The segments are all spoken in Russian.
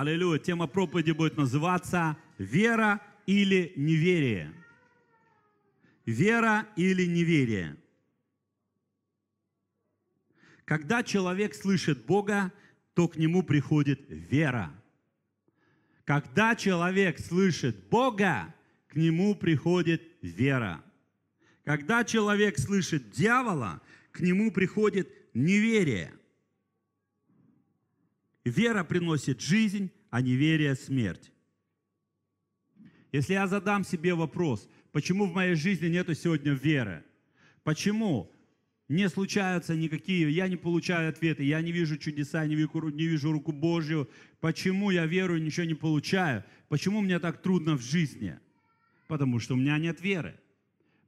Аллилуйя. Тема проповеди будет называться «Вера или неверие». Вера или неверие. Когда человек слышит Бога, то к нему приходит вера. Когда человек слышит Бога, к нему приходит вера. Когда человек слышит дьявола, к нему приходит неверие. Вера приносит жизнь, а неверие – смерть. Если я задам себе вопрос, почему в моей жизни нету сегодня веры? Почему не случаются никакие, я не получаю ответы, я не вижу чудеса, не вижу, не вижу руку Божью, почему я верую, ничего не получаю, почему мне так трудно в жизни? Потому что у меня нет веры.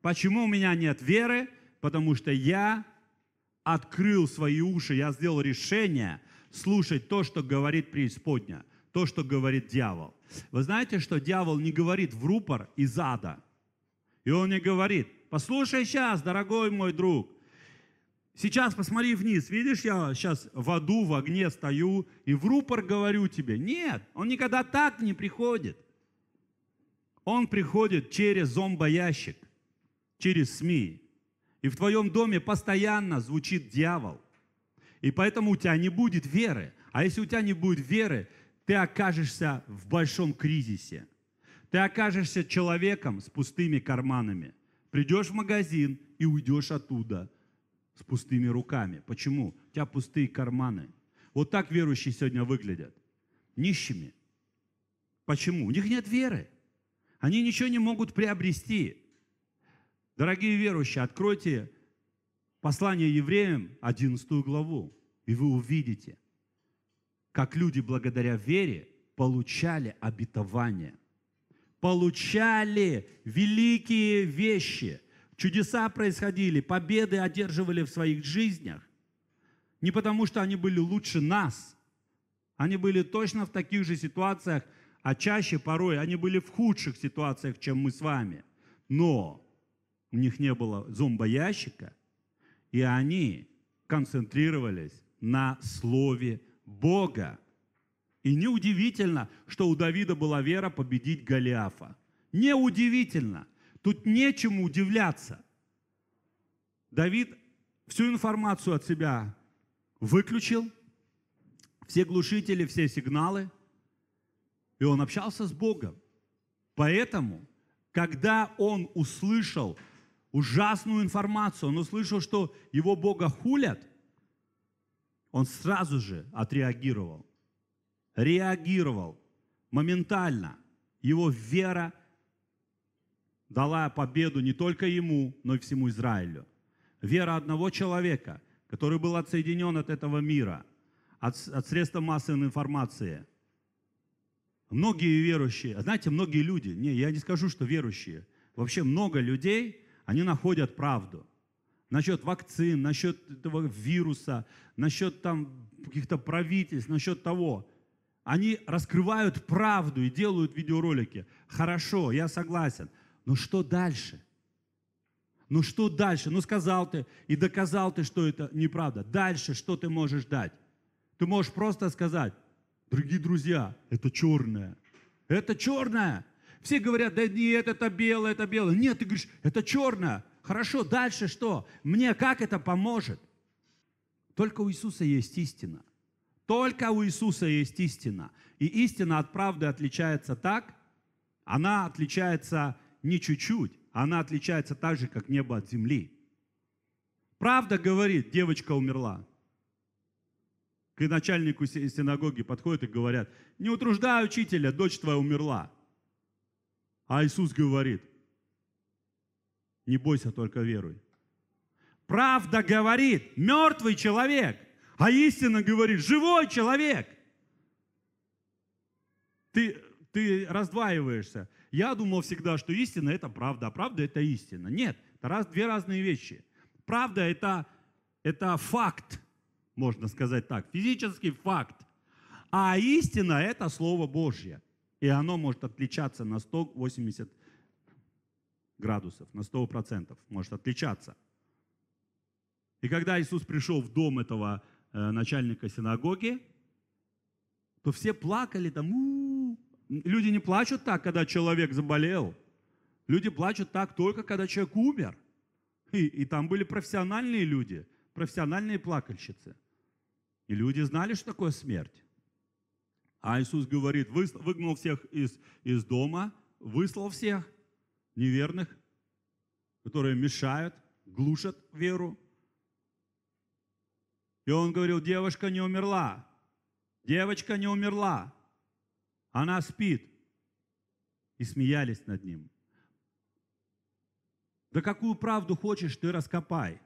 Почему у меня нет веры? Потому что я открыл свои уши, я сделал решение – слушать то, что говорит преисподня, то, что говорит дьявол. Вы знаете, что дьявол не говорит в рупор из ада. И он не говорит, послушай сейчас, дорогой мой друг, сейчас посмотри вниз, видишь, я сейчас в аду, в огне стою и в рупор говорю тебе. Нет, он никогда так не приходит. Он приходит через зомбоящик, через СМИ. И в твоем доме постоянно звучит дьявол – и поэтому у тебя не будет веры. А если у тебя не будет веры, ты окажешься в большом кризисе. Ты окажешься человеком с пустыми карманами. Придешь в магазин и уйдешь оттуда с пустыми руками. Почему? У тебя пустые карманы. Вот так верующие сегодня выглядят. Нищими. Почему? У них нет веры. Они ничего не могут приобрести. Дорогие верующие, откройте послание евреям, 11 главу. И вы увидите, как люди благодаря вере получали обетование, получали великие вещи, чудеса происходили, победы одерживали в своих жизнях. Не потому, что они были лучше нас, они были точно в таких же ситуациях, а чаще порой они были в худших ситуациях, чем мы с вами. Но у них не было зомбоящика, и они концентрировались на Слове Бога. И неудивительно, что у Давида была вера победить Голиафа. Неудивительно. Тут нечему удивляться. Давид всю информацию от себя выключил, все глушители, все сигналы, и он общался с Богом. Поэтому, когда он услышал ужасную информацию, он услышал, что его Бога хулят, он сразу же отреагировал. Реагировал моментально. Его вера дала победу не только ему, но и всему Израилю. Вера одного человека, который был отсоединен от этого мира, от, от средств массовой информации. Многие верующие, знаете, многие люди, не, я не скажу, что верующие, вообще много людей, они находят правду насчет вакцин, насчет этого вируса, насчет там каких-то правительств, насчет того. Они раскрывают правду и делают видеоролики. Хорошо, я согласен. Но что дальше? Ну что дальше? Ну сказал ты и доказал ты, что это неправда. Дальше что ты можешь дать? Ты можешь просто сказать, дорогие друзья, это черное. Это черное. Все говорят, да нет, это белое, это белое. Нет, ты говоришь, это черное. Хорошо, дальше что? Мне как это поможет? Только у Иисуса есть истина. Только у Иисуса есть истина. И истина от правды отличается так, она отличается не чуть-чуть, она отличается так же, как небо от земли. Правда говорит, девочка умерла. К начальнику синагоги подходят и говорят, не утруждай учителя, дочь твоя умерла. А Иисус говорит, не бойся, только веруй. Правда говорит, мертвый человек, а истина говорит, живой человек. Ты, ты раздваиваешься. Я думал всегда, что истина – это правда, а правда – это истина. Нет, это раз, две разные вещи. Правда – это, это факт, можно сказать так, физический факт. А истина – это Слово Божье. И оно может отличаться на 180 градусов, на 100% может отличаться. И когда Иисус пришел в дом этого э, начальника синагоги, то все плакали там. Люди не плачут так, когда человек заболел. Люди плачут так только, когда человек умер. И, и там были профессиональные люди, профессиональные плакальщицы. И люди знали, что такое смерть. А Иисус говорит, выгнал всех из, из дома, выслал всех – неверных, которые мешают, глушат веру. И он говорил, девушка не умерла, девочка не умерла, она спит. И смеялись над ним. Да какую правду хочешь, ты раскопай.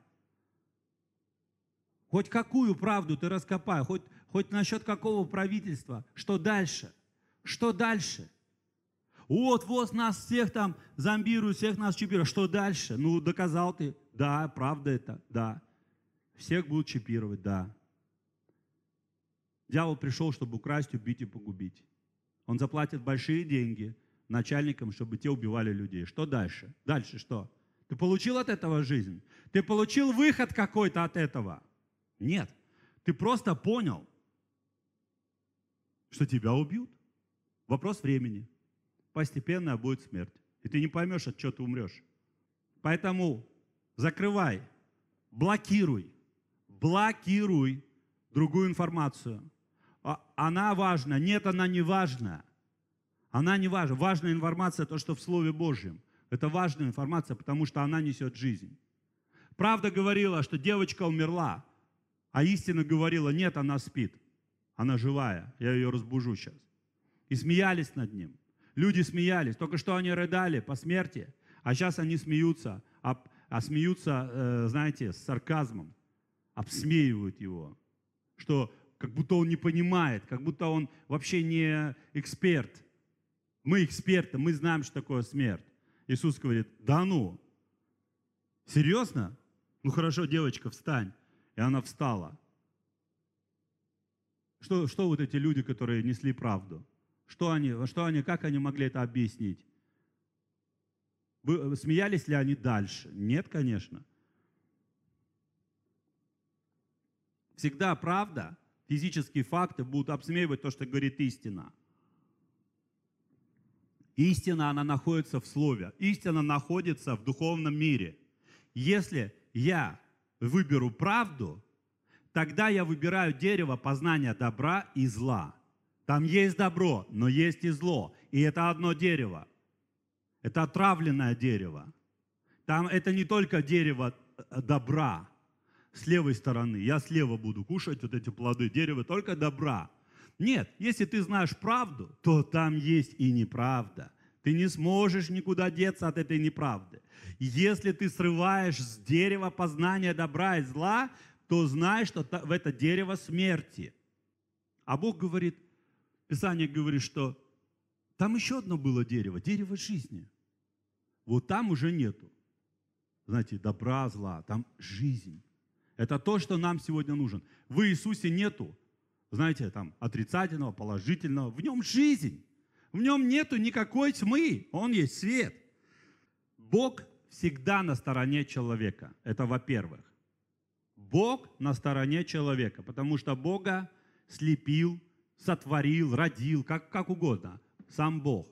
Хоть какую правду ты раскопай, хоть, хоть насчет какого правительства, что дальше, что дальше. Вот, вот нас всех там зомбируют, всех нас чипируют. Что дальше? Ну, доказал ты. Да, правда это, да. Всех будут чипировать, да. Дьявол пришел, чтобы украсть, убить и погубить. Он заплатит большие деньги начальникам, чтобы те убивали людей. Что дальше? Дальше что? Ты получил от этого жизнь? Ты получил выход какой-то от этого? Нет. Ты просто понял, что тебя убьют. Вопрос времени постепенно будет смерть. И ты не поймешь, от чего ты умрешь. Поэтому закрывай, блокируй, блокируй другую информацию. А, она важна, нет, она не важна. Она не важна. Важная информация, то, что в Слове Божьем. Это важная информация, потому что она несет жизнь. Правда говорила, что девочка умерла, а истина говорила, нет, она спит, она живая, я ее разбужу сейчас. И смеялись над ним. Люди смеялись, только что они рыдали по смерти, а сейчас они смеются, а, а смеются, э, знаете, с сарказмом, обсмеивают его, что как будто он не понимает, как будто он вообще не эксперт. Мы эксперты, мы знаем, что такое смерть. Иисус говорит, да ну, серьезно? Ну хорошо, девочка, встань. И она встала. Что, что вот эти люди, которые несли правду? Что они, что они, как они могли это объяснить? Вы, э, смеялись ли они дальше? Нет, конечно. Всегда правда, физические факты будут обсмеивать то, что говорит истина. Истина, она находится в Слове. Истина находится в духовном мире. Если я выберу правду, тогда я выбираю дерево познания добра и зла. Там есть добро, но есть и зло. И это одно дерево. Это отравленное дерево. Там это не только дерево э, добра с левой стороны. Я слева буду кушать вот эти плоды Дерево только добра. Нет, если ты знаешь правду, то там есть и неправда. Ты не сможешь никуда деться от этой неправды. Если ты срываешь с дерева познание добра и зла, то знаешь, что в это дерево смерти. А Бог говорит, Писание говорит, что там еще одно было дерево, дерево жизни. Вот там уже нету, знаете, добра, зла, там жизнь. Это то, что нам сегодня нужен. В Иисусе нету, знаете, там отрицательного, положительного. В нем жизнь. В нем нету никакой тьмы. Он есть свет. Бог всегда на стороне человека. Это во-первых. Бог на стороне человека, потому что Бога слепил сотворил, родил, как, как угодно. Сам Бог.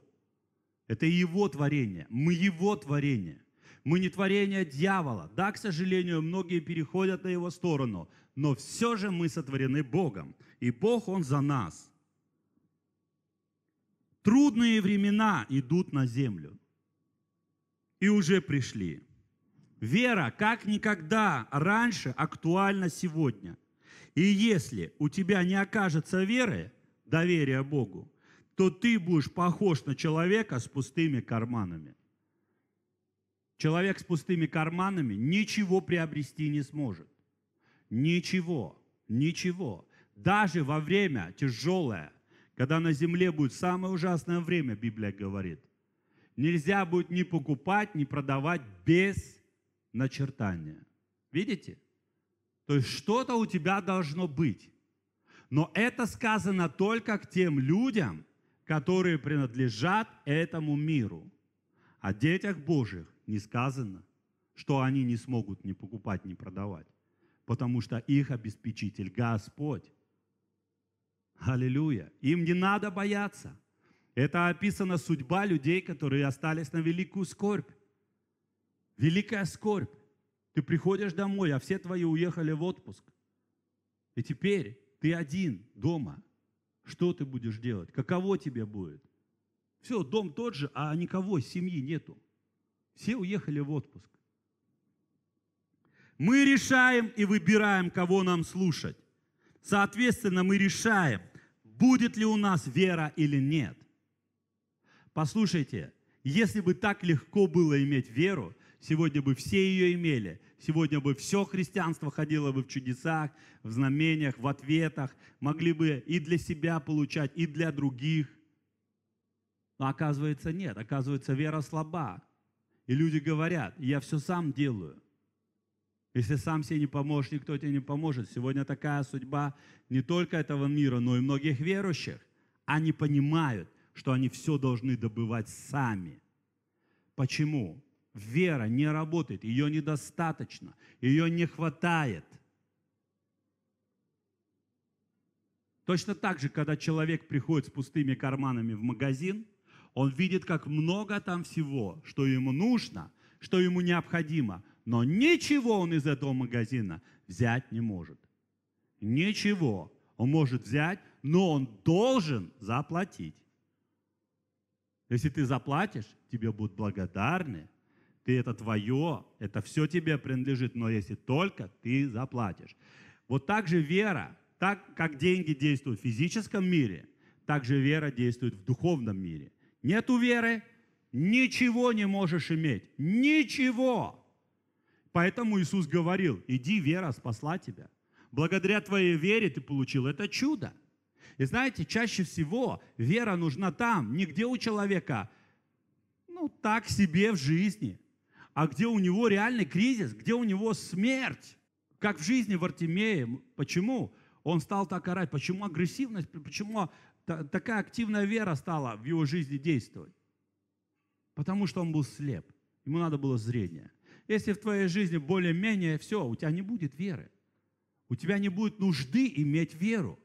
Это Его творение. Мы Его творение. Мы не творение дьявола. Да, к сожалению, многие переходят на его сторону, но все же мы сотворены Богом. И Бог, Он за нас. Трудные времена идут на землю. И уже пришли. Вера, как никогда раньше, актуальна сегодня. И если у тебя не окажется веры, доверия Богу, то ты будешь похож на человека с пустыми карманами. Человек с пустыми карманами ничего приобрести не сможет. Ничего, ничего. Даже во время тяжелое, когда на земле будет самое ужасное время, Библия говорит, нельзя будет ни покупать, ни продавать без начертания. Видите? То есть что-то у тебя должно быть. Но это сказано только к тем людям, которые принадлежат этому миру. О детях Божьих не сказано, что они не смогут ни покупать, ни продавать, потому что их обеспечитель Господь. Аллилуйя. Им не надо бояться. Это описана судьба людей, которые остались на великую скорбь. Великая скорбь. Ты приходишь домой, а все твои уехали в отпуск. И теперь ты один дома. Что ты будешь делать? Каково тебе будет? Все, дом тот же, а никого, семьи нету. Все уехали в отпуск. Мы решаем и выбираем, кого нам слушать. Соответственно, мы решаем, будет ли у нас вера или нет. Послушайте, если бы так легко было иметь веру, сегодня бы все ее имели, Сегодня бы все христианство ходило бы в чудесах, в знамениях, в ответах. Могли бы и для себя получать, и для других. Но оказывается, нет. Оказывается, вера слаба. И люди говорят, я все сам делаю. Если сам себе не поможешь, никто тебе не поможет. Сегодня такая судьба не только этого мира, но и многих верующих. Они понимают, что они все должны добывать сами. Почему? Вера не работает, ее недостаточно, ее не хватает. Точно так же, когда человек приходит с пустыми карманами в магазин, он видит, как много там всего, что ему нужно, что ему необходимо, но ничего он из этого магазина взять не может. Ничего он может взять, но он должен заплатить. Если ты заплатишь, тебе будут благодарны, ты это твое, это все тебе принадлежит, но если только ты заплатишь. Вот так же вера, так как деньги действуют в физическом мире, так же вера действует в духовном мире. Нету веры, ничего не можешь иметь, ничего. Поэтому Иисус говорил, иди, вера спасла тебя. Благодаря твоей вере ты получил это чудо. И знаете, чаще всего вера нужна там, нигде у человека, ну, так себе в жизни а где у него реальный кризис, где у него смерть. Как в жизни в Артемее. Почему он стал так орать? Почему агрессивность, почему такая активная вера стала в его жизни действовать? Потому что он был слеп. Ему надо было зрение. Если в твоей жизни более-менее все, у тебя не будет веры. У тебя не будет нужды иметь веру.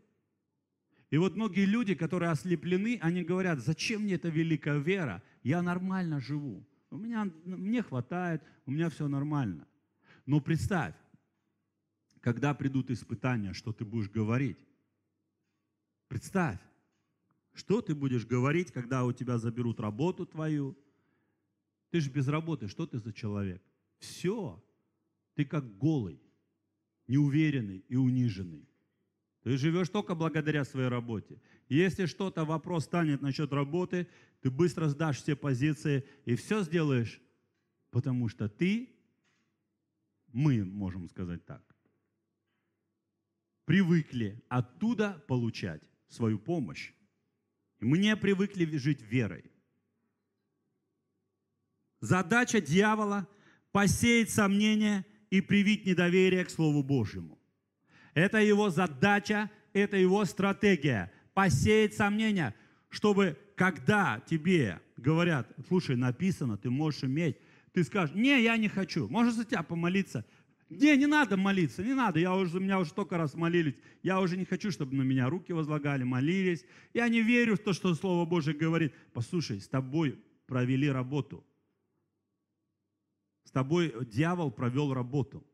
И вот многие люди, которые ослеплены, они говорят, зачем мне эта великая вера? Я нормально живу у меня, ну, мне хватает, у меня все нормально. Но представь, когда придут испытания, что ты будешь говорить? Представь, что ты будешь говорить, когда у тебя заберут работу твою? Ты же без работы, что ты за человек? Все, ты как голый, неуверенный и униженный. Ты живешь только благодаря своей работе. Если что-то, вопрос станет насчет работы, ты быстро сдашь все позиции и все сделаешь, потому что ты, мы можем сказать так, привыкли оттуда получать свою помощь. мы не привыкли жить верой. Задача дьявола – посеять сомнения и привить недоверие к Слову Божьему. Это его задача, это его стратегия. Посеять сомнения, чтобы когда тебе говорят, слушай, написано, ты можешь иметь, ты скажешь, не, я не хочу, можешь за тебя помолиться. Не, не надо молиться, не надо, я уже, меня уже столько раз молились, я уже не хочу, чтобы на меня руки возлагали, молились. Я не верю в то, что Слово Божие говорит. Послушай, с тобой провели работу. С тобой дьявол провел работу.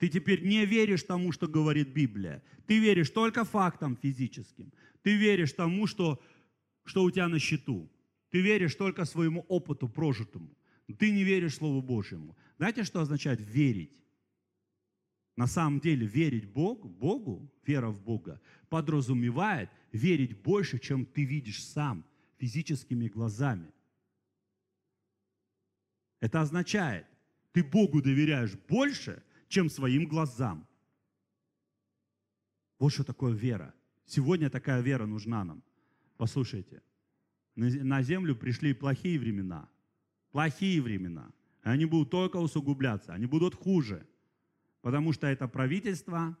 Ты теперь не веришь тому, что говорит Библия. Ты веришь только фактам физическим. Ты веришь тому, что, что у тебя на счету. Ты веришь только своему опыту прожитому. Ты не веришь Слову Божьему. Знаете, что означает верить? На самом деле верить Богу, Богу, вера в Бога, подразумевает верить больше, чем ты видишь сам физическими глазами. Это означает, ты Богу доверяешь больше – чем своим глазам. Вот что такое вера. Сегодня такая вера нужна нам. Послушайте, на землю пришли плохие времена. Плохие времена. Они будут только усугубляться, они будут хуже. Потому что это правительство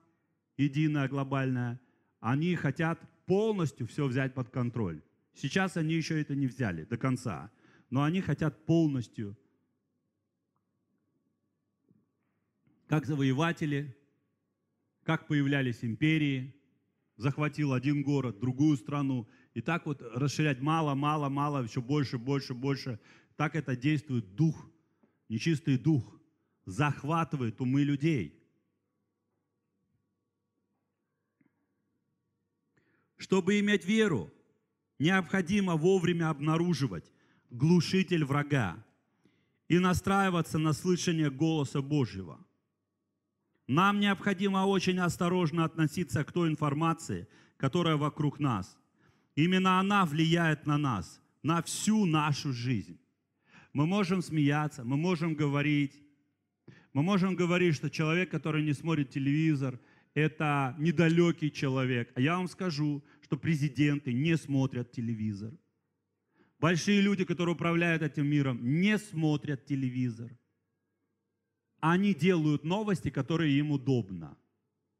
единое, глобальное, они хотят полностью все взять под контроль. Сейчас они еще это не взяли до конца, но они хотят полностью как завоеватели, как появлялись империи, захватил один город, другую страну. И так вот расширять мало, мало, мало, еще больше, больше, больше. Так это действует дух, нечистый дух, захватывает умы людей – Чтобы иметь веру, необходимо вовремя обнаруживать глушитель врага и настраиваться на слышание голоса Божьего. Нам необходимо очень осторожно относиться к той информации, которая вокруг нас. Именно она влияет на нас, на всю нашу жизнь. Мы можем смеяться, мы можем говорить, мы можем говорить, что человек, который не смотрит телевизор, это недалекий человек. А я вам скажу, что президенты не смотрят телевизор. Большие люди, которые управляют этим миром, не смотрят телевизор. Они делают новости, которые им удобно,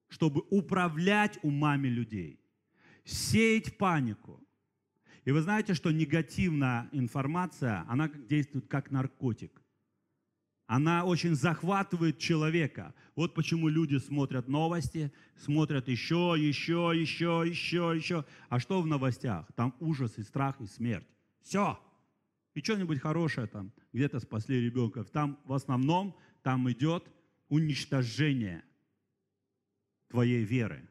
чтобы управлять умами людей, сеять панику. И вы знаете, что негативная информация, она действует как наркотик. Она очень захватывает человека. Вот почему люди смотрят новости, смотрят еще, еще, еще, еще, еще. А что в новостях? Там ужас и страх и смерть. Все. И что-нибудь хорошее там, где-то спасли ребенка. Там в основном там идет уничтожение твоей веры.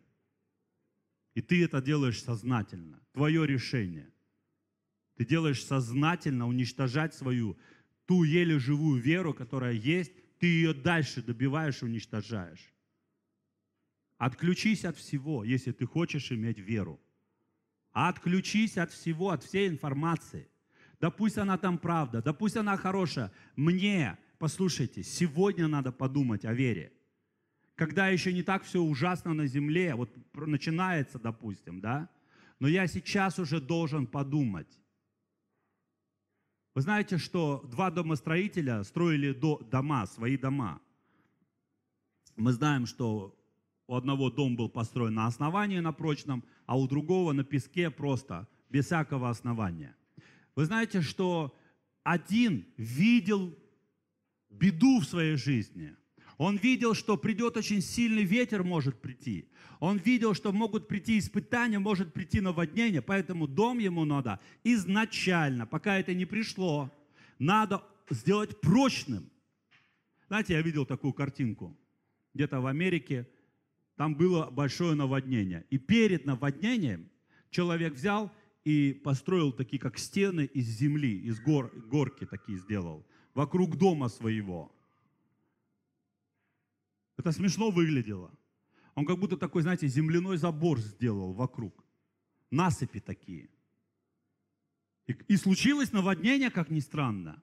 И ты это делаешь сознательно. Твое решение. Ты делаешь сознательно уничтожать свою ту еле живую веру, которая есть, ты ее дальше добиваешь уничтожаешь. Отключись от всего, если ты хочешь иметь веру. Отключись от всего, от всей информации. Да пусть она там правда, да пусть она хорошая. Мне Послушайте, сегодня надо подумать о вере. Когда еще не так все ужасно на земле, вот начинается, допустим, да, но я сейчас уже должен подумать. Вы знаете, что два домостроителя строили до, дома, свои дома. Мы знаем, что у одного дом был построен на основании, на прочном, а у другого на песке просто, без всякого основания. Вы знаете, что один видел беду в своей жизни. Он видел, что придет очень сильный ветер, может прийти. Он видел, что могут прийти испытания, может прийти наводнение. Поэтому дом ему надо изначально, пока это не пришло, надо сделать прочным. Знаете, я видел такую картинку где-то в Америке. Там было большое наводнение. И перед наводнением человек взял и построил такие, как стены из земли, из гор, горки такие сделал вокруг дома своего. Это смешно выглядело. Он как будто такой, знаете, земляной забор сделал вокруг. Насыпи такие. И, и случилось наводнение, как ни странно.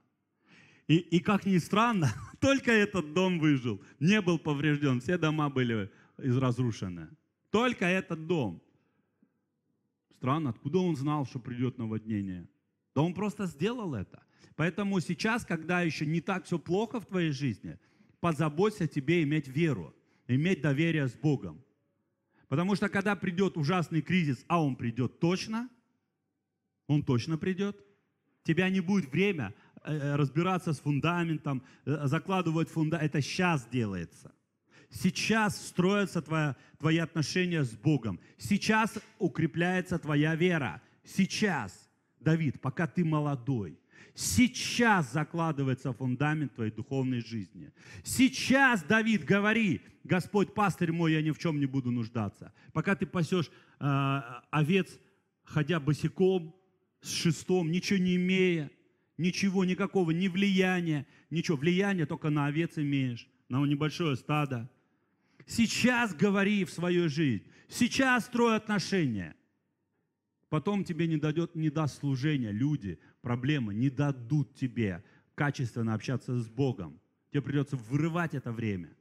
И, и как ни странно, только этот дом выжил, не был поврежден, все дома были разрушены. Только этот дом. Странно, откуда он знал, что придет наводнение? Да он просто сделал это. Поэтому сейчас, когда еще не так все плохо в твоей жизни, позаботься о тебе иметь веру, иметь доверие с Богом. Потому что когда придет ужасный кризис, а он придет точно, он точно придет, тебя не будет время э, э, разбираться с фундаментом, э, закладывать фундамент. Это сейчас делается. Сейчас строятся твоя, твои отношения с Богом. Сейчас укрепляется твоя вера. Сейчас. Давид, пока ты молодой, сейчас закладывается фундамент твоей духовной жизни. Сейчас, Давид, говори, Господь, пастырь мой, я ни в чем не буду нуждаться. Пока ты пасешь э, овец, ходя босиком, с шестом, ничего не имея, ничего, никакого, ни влияния, ничего. Влияние только на овец имеешь, на небольшое стадо. Сейчас говори в свою жизнь, сейчас строй отношения – Потом тебе не, дадет, не даст служение, люди, проблемы не дадут тебе качественно общаться с Богом. Тебе придется вырывать это время.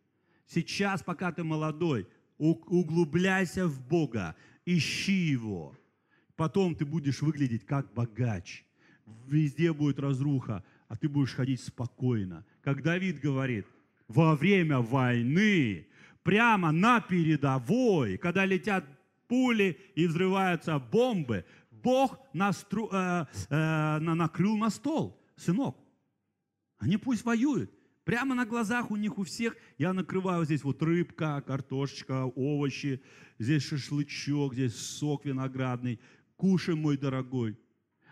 Сейчас, пока ты молодой, углубляйся в Бога, ищи Его. Потом ты будешь выглядеть как богач. Везде будет разруха, а ты будешь ходить спокойно. Как Давид говорит, во время войны, прямо на передовой, когда летят пули и взрываются бомбы. Бог настру, э, э, накрыл на стол, сынок. Они пусть воюют. Прямо на глазах у них у всех я накрываю здесь вот рыбка, картошечка, овощи, здесь шашлычок, здесь сок виноградный. Кушай, мой дорогой.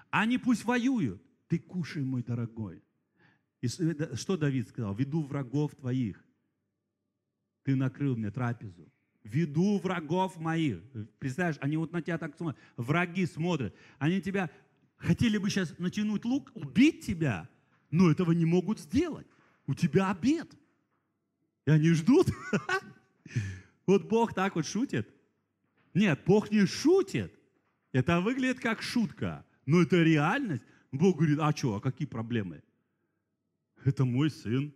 Они пусть воюют. Ты кушай, мой дорогой. И э, что Давид сказал? Веду врагов твоих. Ты накрыл мне трапезу веду врагов моих. Представляешь, они вот на тебя так смотрят, враги смотрят. Они тебя хотели бы сейчас натянуть лук, убить тебя, но этого не могут сделать. У тебя обед. И они ждут. Вот Бог так вот шутит. Нет, Бог не шутит. Это выглядит как шутка, но это реальность. Бог говорит, а что, а какие проблемы? Это мой сын,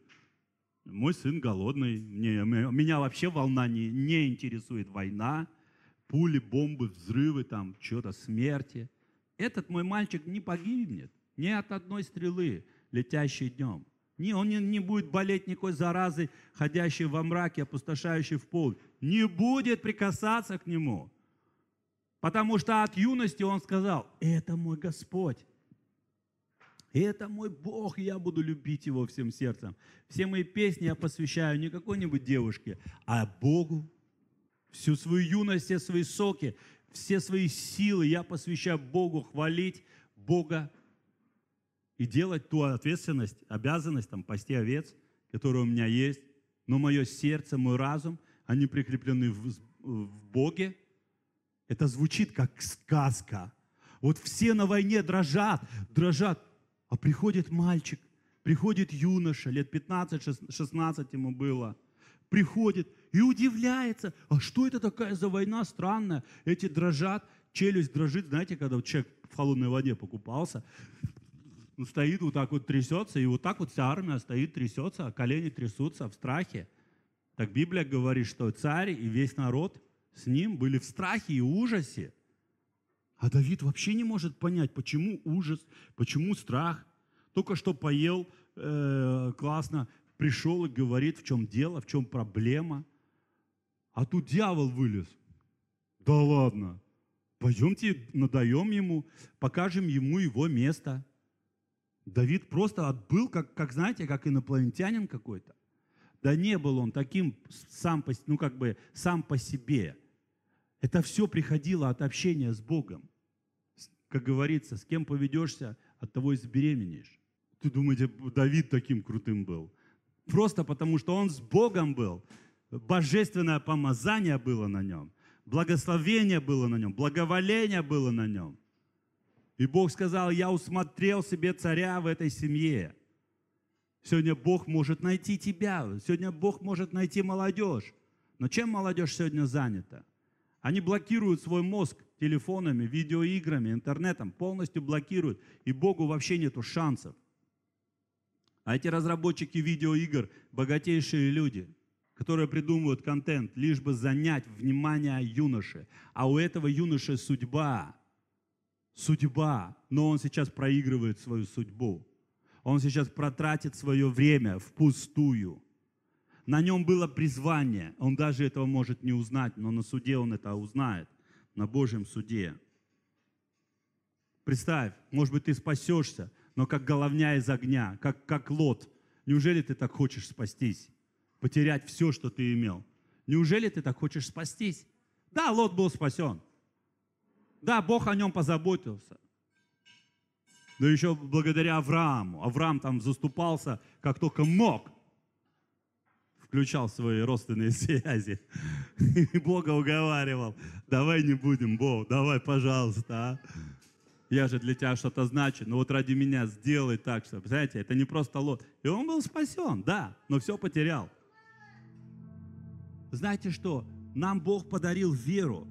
мой сын голодный, мне, меня вообще волна не, не интересует война, пули, бомбы, взрывы, там что-то, смерти. Этот мой мальчик не погибнет ни от одной стрелы, летящей днем. Не, он не, не будет болеть никакой заразой, ходящей во мраке, опустошающей в пол. Не будет прикасаться к нему. Потому что от юности он сказал, это мой Господь это мой Бог, я буду любить Его всем сердцем. Все мои песни я посвящаю не какой-нибудь девушке, а Богу. Всю свою юность, все свои соки, все свои силы я посвящаю Богу, хвалить Бога и делать ту ответственность, обязанность, там, пасти овец, которая у меня есть. Но мое сердце, мой разум, они прикреплены в, в Боге. Это звучит как сказка. Вот все на войне дрожат, дрожат а приходит мальчик, приходит юноша, лет 15-16 ему было, приходит и удивляется, а что это такая за война странная? Эти дрожат, челюсть дрожит, знаете, когда человек в холодной воде покупался, ну, стоит вот так вот трясется, и вот так вот вся армия стоит, трясется, а колени трясутся в страхе. Так Библия говорит, что царь и весь народ с ним были в страхе и ужасе. А Давид вообще не может понять, почему ужас, почему страх. Только что поел э, классно, пришел и говорит, в чем дело, в чем проблема. А тут дьявол вылез. Да ладно, пойдемте, надаем ему, покажем ему его место. Давид просто отбыл, как, как знаете, как инопланетянин какой-то. Да не был он таким сам по, ну, как бы, сам по себе. Это все приходило от общения с Богом. Как говорится, с кем поведешься, от того и забеременеешь. Ты думаете, Давид таким крутым был? Просто потому, что он с Богом был. Божественное помазание было на нем. Благословение было на нем. Благоволение было на нем. И Бог сказал, я усмотрел себе царя в этой семье. Сегодня Бог может найти тебя. Сегодня Бог может найти молодежь. Но чем молодежь сегодня занята? Они блокируют свой мозг телефонами, видеоиграми, интернетом, полностью блокируют, и Богу вообще нету шансов. А эти разработчики видеоигр – богатейшие люди, которые придумывают контент, лишь бы занять внимание юноши. А у этого юноши судьба. Судьба. Но он сейчас проигрывает свою судьбу. Он сейчас протратит свое время впустую – на нем было призвание. Он даже этого может не узнать, но на суде он это узнает, на Божьем суде. Представь, может быть, ты спасешься, но как головня из огня, как, как лот. Неужели ты так хочешь спастись? Потерять все, что ты имел. Неужели ты так хочешь спастись? Да, лот был спасен. Да, Бог о нем позаботился. Да еще благодаря Аврааму. Авраам там заступался, как только мог включал свои родственные связи и Бога уговаривал, давай не будем, Бог, давай, пожалуйста, а? Я же для тебя что-то значу, но вот ради меня сделай так, что, знаете, это не просто лот. И он был спасен, да, но все потерял. Знаете что? Нам Бог подарил веру,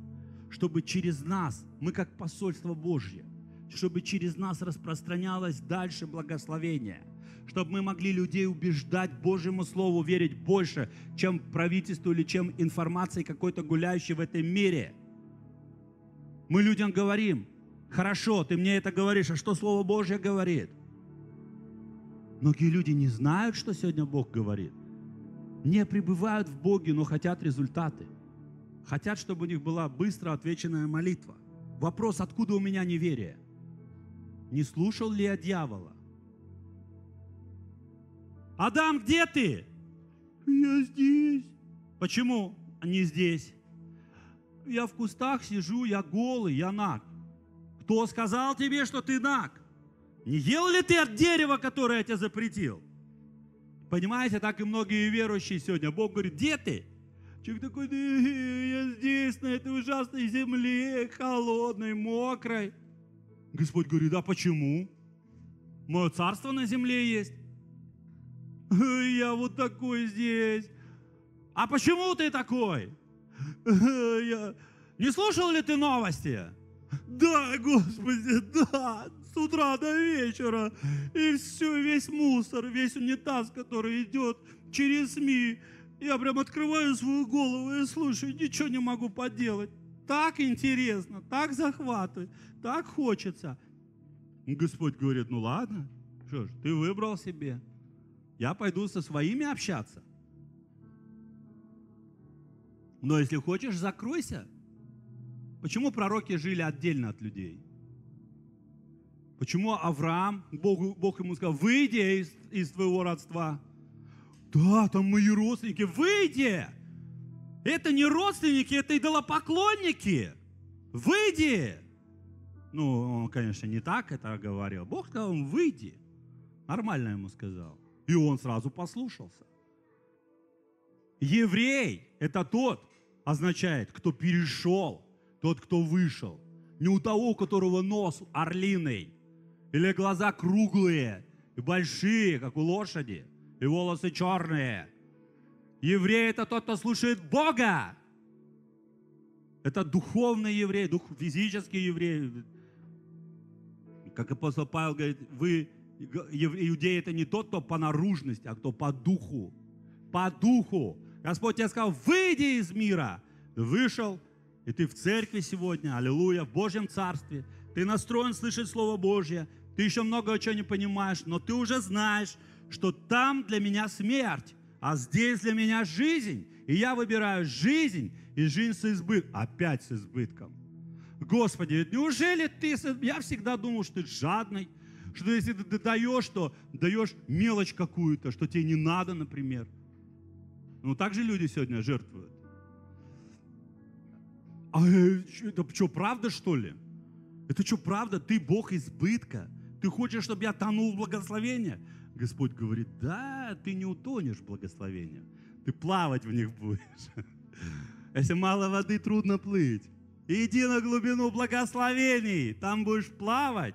чтобы через нас, мы как посольство Божье, чтобы через нас распространялось дальше благословение – чтобы мы могли людей убеждать Божьему Слову верить больше, чем правительству или чем информации какой-то гуляющей в этой мире. Мы людям говорим, хорошо, ты мне это говоришь, а что Слово Божье говорит? Многие люди не знают, что сегодня Бог говорит. Не пребывают в Боге, но хотят результаты. Хотят, чтобы у них была быстро отвеченная молитва. Вопрос, откуда у меня неверие? Не слушал ли я дьявола? Адам, где ты? Я здесь. Почему не здесь? Я в кустах сижу, я голый, я наг. Кто сказал тебе, что ты наг? Не ел ли ты от дерева, которое я тебе запретил? Понимаете, так и многие верующие сегодня. Бог говорит, где ты? Человек такой, я здесь, на этой ужасной земле, холодной, мокрой. Господь говорит, да почему? Мое царство на земле есть. Я вот такой здесь. А почему ты такой? Я... Не слушал ли ты новости? Да, Господи, да, с утра до вечера. И все, весь мусор, весь унитаз, который идет через СМИ. Я прям открываю свою голову и слушаю, ничего не могу поделать. Так интересно, так захватывает, так хочется. Господь говорит, ну ладно, что ж, ты выбрал себе. Я пойду со своими общаться. Но если хочешь, закройся. Почему пророки жили отдельно от людей? Почему Авраам, Бог, Бог ему сказал, выйди из, из твоего родства. Да, там мои родственники, выйди! Это не родственники, это идолопоклонники. Выйди! Ну, он, конечно, не так это говорил. Бог сказал, выйди. Нормально ему сказал. И он сразу послушался. Еврей – это тот, означает, кто перешел, тот, кто вышел. Не у того, у которого нос орлиный, или глаза круглые и большие, как у лошади, и волосы черные. Еврей – это тот, кто слушает Бога. Это духовный еврей, дух, физический еврей. Как апостол Павел говорит, вы Иудей это не тот, кто по наружности, а кто по духу. По духу. Господь тебе сказал, выйди из мира. Ты вышел, и ты в церкви сегодня, аллилуйя, в Божьем Царстве. Ты настроен слышать Слово Божье. Ты еще много чего не понимаешь, но ты уже знаешь, что там для меня смерть, а здесь для меня жизнь. И я выбираю жизнь и жизнь с избытком. Опять с избытком. Господи, неужели ты... Я всегда думал, что ты жадный, что если ты даешь, то даешь мелочь какую-то, что тебе не надо, например. Ну, так же люди сегодня жертвуют. А э, это что, правда, что ли? Это что, правда? Ты Бог избытка? Ты хочешь, чтобы я тонул в благословение? Господь говорит, да, ты не утонешь в благословение. Ты плавать в них будешь. Если мало воды, трудно плыть. Иди на глубину благословений, там будешь плавать.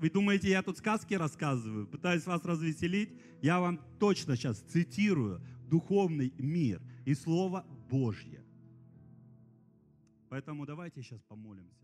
Вы думаете, я тут сказки рассказываю, пытаюсь вас развеселить? Я вам точно сейчас цитирую духовный мир и Слово Божье. Поэтому давайте сейчас помолимся.